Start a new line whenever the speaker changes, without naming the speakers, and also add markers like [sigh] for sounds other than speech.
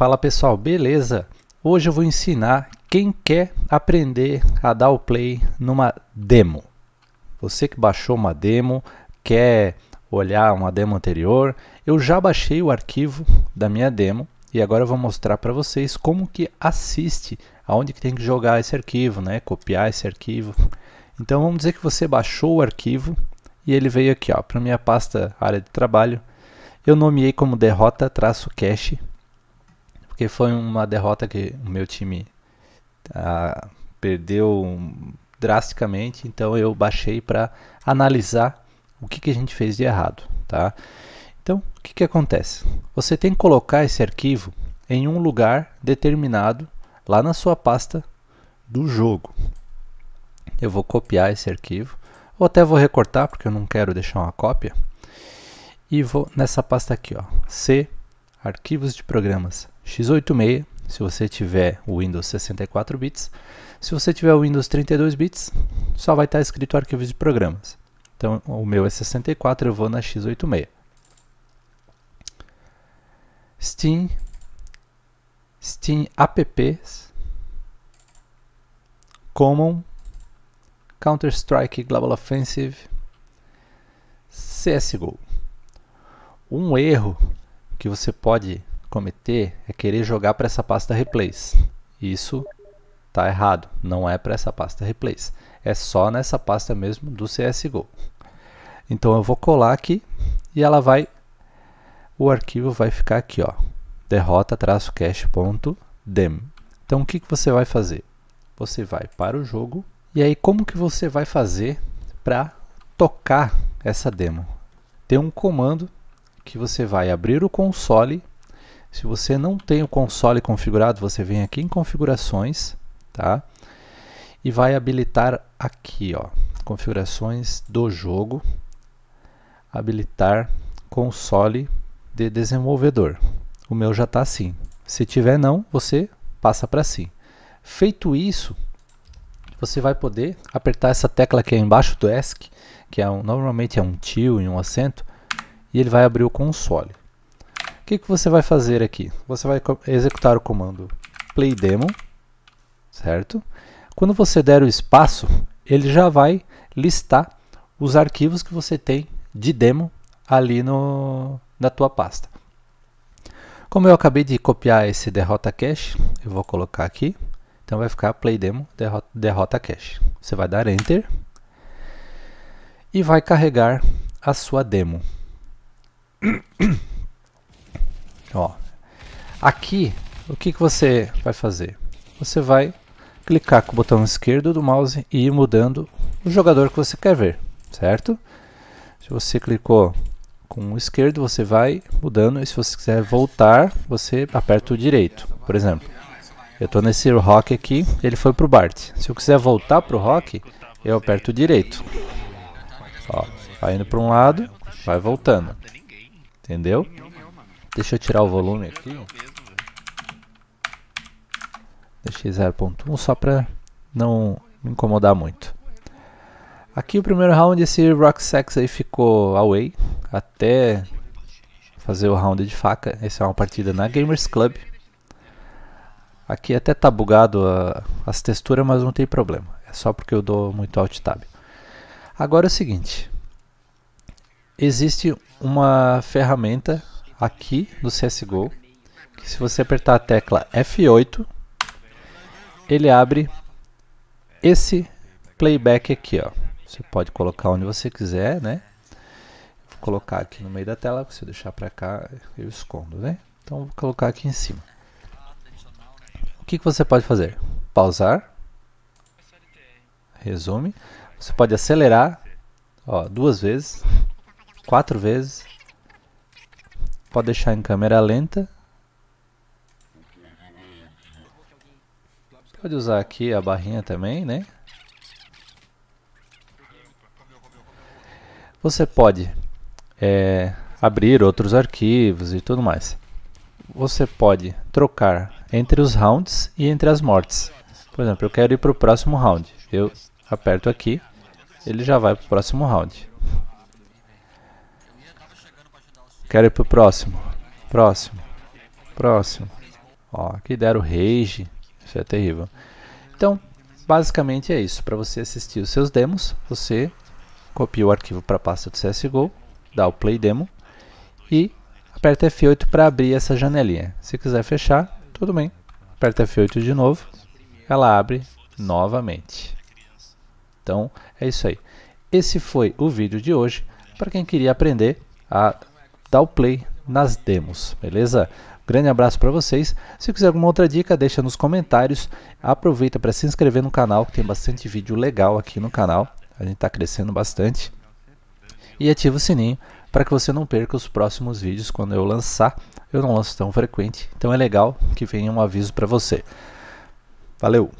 Fala pessoal, beleza? Hoje eu vou ensinar quem quer aprender a dar o play numa demo. Você que baixou uma demo, quer olhar uma demo anterior, eu já baixei o arquivo da minha demo e agora eu vou mostrar para vocês como que assiste, aonde que tem que jogar esse arquivo, né? copiar esse arquivo. Então vamos dizer que você baixou o arquivo e ele veio aqui para minha pasta área de trabalho. Eu nomeei como derrota-cache porque foi uma derrota que o meu time ah, perdeu drasticamente, então eu baixei para analisar o que, que a gente fez de errado, tá? Então, o que, que acontece? Você tem que colocar esse arquivo em um lugar determinado lá na sua pasta do jogo. Eu vou copiar esse arquivo, ou até vou recortar porque eu não quero deixar uma cópia. E vou nessa pasta aqui, ó, C arquivos de programas x86, se você tiver o Windows 64 bits. Se você tiver o Windows 32 bits, só vai estar escrito arquivos de programas. Então o meu é 64, eu vou na x86. Steam, Steam apps, Common, Counter-Strike Global Offensive, CSGO. Um erro que você pode cometer é querer jogar para essa pasta replays. Isso tá errado, não é para essa pasta replays. É só nessa pasta mesmo do CSGO. Então eu vou colar aqui e ela vai o arquivo vai ficar aqui, ó, derrota-cache.dem. Então o que, que você vai fazer? Você vai para o jogo e aí como que você vai fazer para tocar essa demo? Tem um comando que você vai abrir o console. Se você não tem o console configurado, você vem aqui em configurações, tá? E vai habilitar aqui, ó, configurações do jogo, habilitar console de desenvolvedor. O meu já está assim. Se tiver não, você passa para sim. Feito isso, você vai poder apertar essa tecla aqui é embaixo do ESC, que é um, normalmente é um tio e um acento, e ele vai abrir o console. O que, que você vai fazer aqui? Você vai executar o comando play demo, certo? Quando você der o espaço, ele já vai listar os arquivos que você tem de demo ali no, na tua pasta. Como eu acabei de copiar esse derrota cache, eu vou colocar aqui. Então vai ficar play demo derrota, derrota cache. Você vai dar enter e vai carregar a sua demo. [coughs] Ó, aqui, o que, que você vai fazer? Você vai clicar com o botão esquerdo do mouse e ir mudando o jogador que você quer ver, certo? Se você clicou com o esquerdo, você vai mudando e se você quiser voltar, você aperta o direito, por exemplo. Eu estou nesse rock aqui, ele foi para o Bart. Se eu quiser voltar para o rock, eu aperto o direito. Ó, vai indo para um lado, vai voltando. Entendeu? Deixa eu tirar o volume aqui. Deixei 0.1 só pra não me incomodar muito. Aqui o primeiro round, esse Rock Sex aí ficou away até fazer o round de faca. Essa é uma partida na Gamers Club. Aqui até tá bugado a, as texturas, mas não tem problema. É só porque eu dou muito alt tab. Agora é o seguinte, existe uma ferramenta aqui do CSGO que se você apertar a tecla F8 ele abre esse playback aqui ó você pode colocar onde você quiser né vou colocar aqui no meio da tela se eu deixar para cá eu escondo né então vou colocar aqui em cima o que, que você pode fazer pausar resume você pode acelerar ó, duas vezes quatro vezes. Pode deixar em câmera lenta. Pode usar aqui a barrinha também, né? Você pode é, abrir outros arquivos e tudo mais. Você pode trocar entre os rounds e entre as mortes. Por exemplo, eu quero ir para o próximo round. Eu aperto aqui, ele já vai para o próximo round. Quero ir pro próximo. Próximo. Próximo. Ó, aqui deram rage. Isso é terrível. Então, basicamente é isso. Para você assistir os seus demos, você copia o arquivo para a pasta do CSGO, dá o play demo e aperta F8 para abrir essa janelinha. Se quiser fechar, tudo bem. Aperta F8 de novo, ela abre novamente. Então, é isso aí. Esse foi o vídeo de hoje para quem queria aprender a dá o play nas demos, beleza? Grande abraço para vocês. Se quiser alguma outra dica, deixa nos comentários. Aproveita para se inscrever no canal, que tem bastante vídeo legal aqui no canal. A gente está crescendo bastante. E ativa o sininho para que você não perca os próximos vídeos quando eu lançar. Eu não lanço tão frequente, então é legal que venha um aviso para você. Valeu!